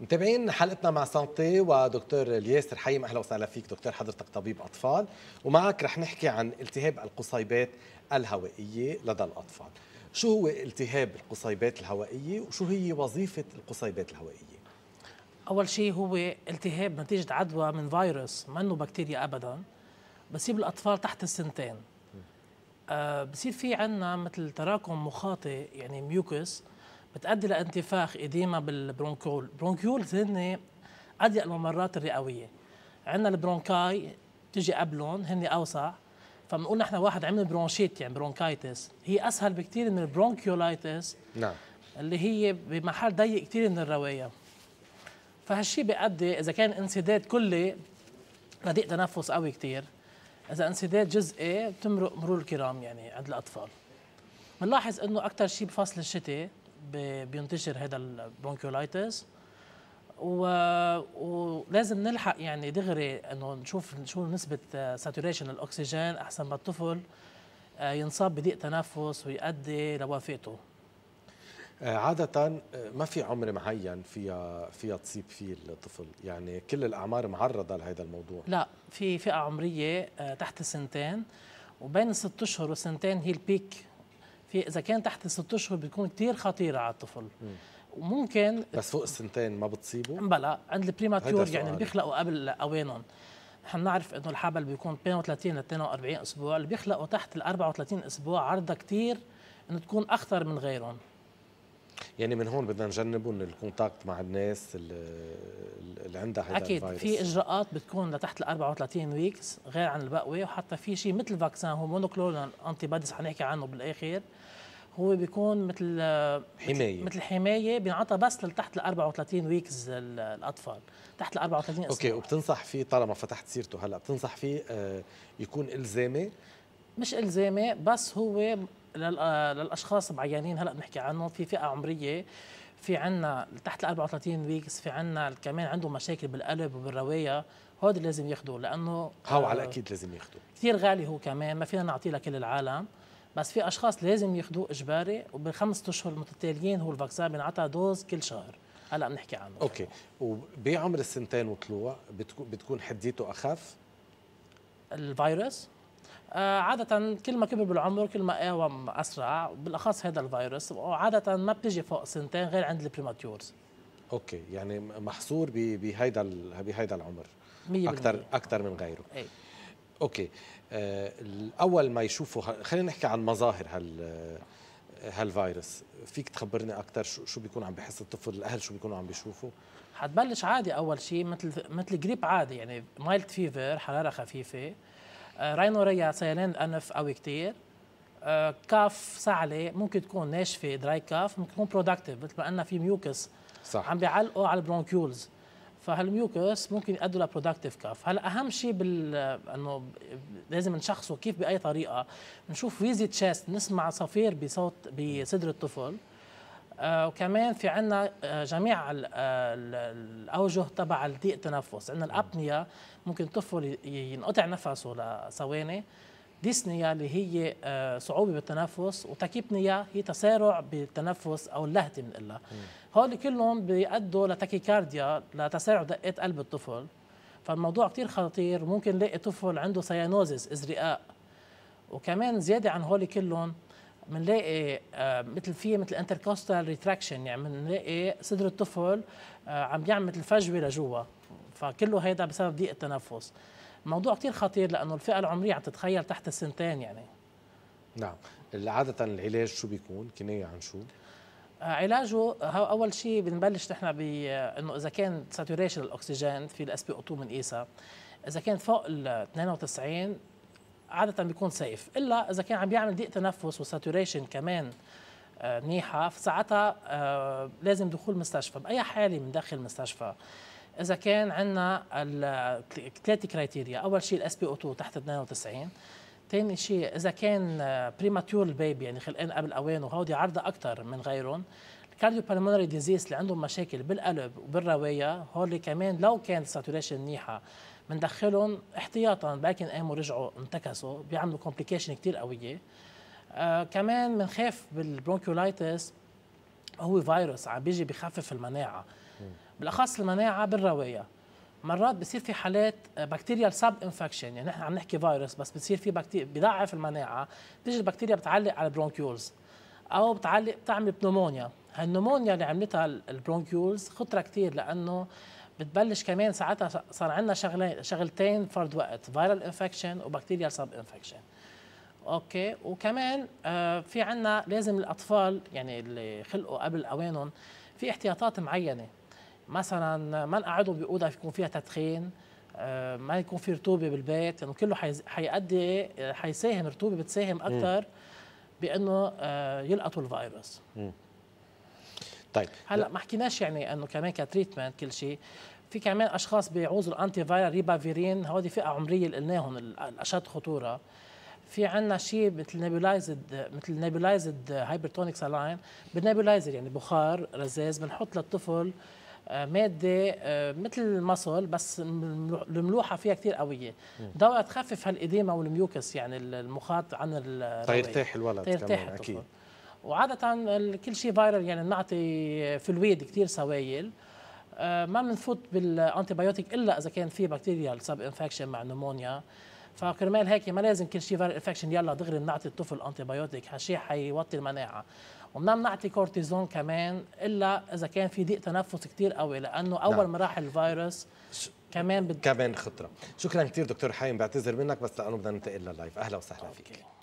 متابعين حلقتنا مع سانتي ودكتور الياسر حيم اهلا وسهلا فيك دكتور حضرتك طبيب اطفال ومعك رح نحكي عن التهاب القصيبات الهوائيه لدى الاطفال شو هو التهاب القصيبات الهوائيه وشو هي وظيفه القصيبات الهوائيه اول شيء هو التهاب نتيجه عدوى من فيروس انه بكتيريا ابدا بصيب الاطفال تحت السنتين آه، بصير في عندنا مثل تراكم مخاطي يعني ميوكس بتؤدي لانتفاخ اديما بالبرونكول برونكيول هن اضيق الممرات الرئويه عندنا البرونكاي بتيجي قبلهم هن اوسع فبنقول نحن واحد عمل برونشيت يعني برونكايتس هي اسهل بكثير من البرونكيولايتس نعم اللي هي بمحل ضيق كثير من الروايه فهالشيء بيؤدي اذا كان انسداد كلي لضيق تنفس قوي كثير اذا انسداد جزئي بتمرق مرور الكرام يعني عند الاطفال بنلاحظ انه اكثر شيء بفصل الشتاء بينتشر هذا البرونكيولايتس و... ولازم نلحق يعني دغري انه نشوف شو نسبه ساتوريشن الاكسجين احسن ما الطفل آه، ينصاب بضيق تنفس ويؤدي لوفاته آه، عادة آه، ما في عمر معين فيها فيها تصيب فيه الطفل، يعني كل الأعمار معرضة لهذا الموضوع لا، في فئة عمرية آه، تحت السنتين وبين الست أشهر والسنتين هي البيك في إذا كان تحت الست أشهر بتكون كثير خطيرة على الطفل م. وممكن بس فوق السنتين ما بتصيبه؟ بلا عند البريماتيور يعني بيخلقوا قبل أوانهم نحن بنعرف انه الحبل بيكون 32 ل 42 اسبوع اللي بيخلقوا تحت ال 34 اسبوع عرضه كثير انه تكون اخطر من غيرهم يعني من هون بدنا نجنبهم الكونتاكت مع الناس اللي عندها هذا اكيد في اجراءات بتكون لتحت ال 34 ويكس غير عن البقوه وحتى في شيء مثل فاكسان هو مونوكلونال انتي بادس حنحكي عنه بالاخر هو بيكون مثل حمايه مثل حمايه بينعطى بس لتحت ال 34 ويكس الاطفال تحت ال 34 اوكي وبتنصح فيه طالما فتحت سيرته هلا بتنصح فيه آه، يكون الزامي مش الزامي بس هو للاشخاص معينين هلا بنحكي عنهم في فئه عمريه في عنا تحت ال 34 ويكس في عنا كمان عندهم مشاكل بالقلب وبالروايه هود لازم ياخذوا لانه هو على آه، اكيد لازم ياخذوه كثير غالي هو كمان ما فينا نعطيه لكل العالم بس في اشخاص لازم ياخذوه اجباري وبالخمس اشهر المتتاليين هو الفاكسان بينعطى دوز كل شهر هلا بنحكي عنه اوكي وبعمر السنتين وطلوع بتكون حديته اخف الفيروس آه، عادة كل ما كبر بالعمر كل ما قاوم أسرع بالأخص هذا الفيروس وعادة ما بتجي فوق سنتين غير عند البريماتيورز أوكي يعني محصور بهيدا بهيدا العمر أكثر أكثر من غيره أي. أوكي آه أول ما يشوفوا خلينا نحكي عن مظاهر هال هالفيروس فيك تخبرني أكثر شو شو بيكون عم بحس الطفل الأهل شو بيكونوا عم بيشوفوا حتبلش عادي أول شيء مثل مثل جريب عادي يعني مايلد فيفر حرارة خفيفة آه، راينوريا سيلين الانف قوي كثير آه، كاف سعله ممكن تكون ناشفه دراي كاف ممكن تكون برودكتيف مثل ما قلنا في ميوكس صح. عم بيعلقوا على البرونكيولز فهالميوكس ممكن يؤدوا لبرودكتيف كاف هلا اهم شيء بال انه لازم نشخصه كيف باي طريقه نشوف فيزي تشيست نسمع صفير بصوت بصدر الطفل آه، وكمان في عنا آه، جميع آه، الاوجه تبع الضيق التنفس عندنا الأبنية ممكن الطفل ينقطع نفسه لثواني ديسنيا اللي هي صعوبه بالتنفس وتاكيبنيا هي تسارع بالتنفس او اللهته إلا هول كلهم بيؤدوا لتاكيكارديا لتسارع دقات قلب الطفل فالموضوع كثير خطير ممكن نلاقي طفل عنده سيانوزيس ازرقاء وكمان زياده عن هول كلهم بنلاقي آه، مثل في مثل انتركوستال ريتراكشن يعني بنلاقي صدر الطفل آه، عم بيعمل مثل فجوه لجوا فكله هيدا بسبب ضيق التنفس موضوع كثير خطير لانه الفئه العمريه عم تتخيل تحت السنتين يعني نعم عاده العلاج شو بيكون كنايه عن شو آه، علاجه اول شيء بنبلش نحن بانه اذا كان ساتوريشن الاكسجين في الاس بي او 2 من ايسا اذا كانت فوق ال 92 عاده بيكون سيف الا اذا كان عم بيعمل ضيق تنفس وساتوريشن كمان منيحه آه، فساعتها آه، لازم دخول مستشفى باي حاله بندخل مستشفى اذا كان عندنا ثلاثه كرايتيريا اول شيء الاس بي او 2 تحت 92 ثاني شيء اذا كان بريماتور آه، البيبي يعني خلقان قبل اوانه وهودي عرضه اكثر من غيرهم الكارديو بالمونري ديزيز اللي عندهم مشاكل بالقلب وبالروايه هول كمان لو كان ساتوريشن منيحه بندخلهم احتياطا لكن قاموا رجعوا انتكسوا بيعملوا كومبليكيشن كثير قويه آه كمان بنخاف بالبرونكيولايتس هو فيروس عم بيجي بخفف المناعه بالاخص المناعه بالروايه مرات بصير في حالات بكتيريا سب انفكشن يعني نحن عم نحكي فيروس بس بصير في بكتيريا بضعف المناعه بتيجي البكتيريا بتعلق على البرونكيولز او بتعلق بتعمل بنومونيا هالنومونيا اللي عملتها البرونكيولز خطره كثير لانه بتبلش كمان ساعتها صار عندنا شغلين شغلتين فرد وقت فيرال انفكشن وبكتيريال سب انفكشن اوكي وكمان آه، في عندنا لازم الاطفال يعني اللي خلقوا قبل اوانهم في احتياطات معينه مثلا ما نقعدهم باوضه يكون فيها تدخين آه، ما يكون في رطوبه بالبيت لانه يعني كله حيأدي حيساهم رطوبه بتساهم اكثر بانه آه، يلقطوا الفيروس طيب هلا ما حكيناش يعني انه كمان كتريتمنت كل شيء في كمان اشخاص بيعوزوا الانتي فايرال ريبافيرين هودي فئه عمريه اللي قلناهم الاشد خطوره في عندنا شيء مثل نيبولايزد مثل نيبولايزد هايبرتونيك سالاين بالنيبولايزر يعني بخار رزاز بنحط للطفل آه، ماده آه، مثل المصل بس الملوحه فيها كثير قويه دواء تخفف هالاديمه والميوكس يعني المخاط عن الروية. تيرتاح الولد تيرتاح كمان اكيد وعاده كل شيء فايرال يعني بنعطي فلويد كثير سوائل آه، ما بنفوت بالانتيبيوتيك الا اذا كان في بكتيريال سب انفكشن مع نمونيا فكرمال هيك ما لازم كل شيء فايرال انفكشن يلا دغري بنعطي الطفل انتيبيوتيك هالشيء حيوطي المناعه وما بنعطي كورتيزون كمان الا اذا كان في ضيق تنفس كثير قوي لانه اول نعم. مراحل الفيروس كمان بد... كمان خطره شكرا كثير دكتور حايم بعتذر منك بس لانه بدنا ننتقل لللايف اهلا وسهلا أوكي. فيك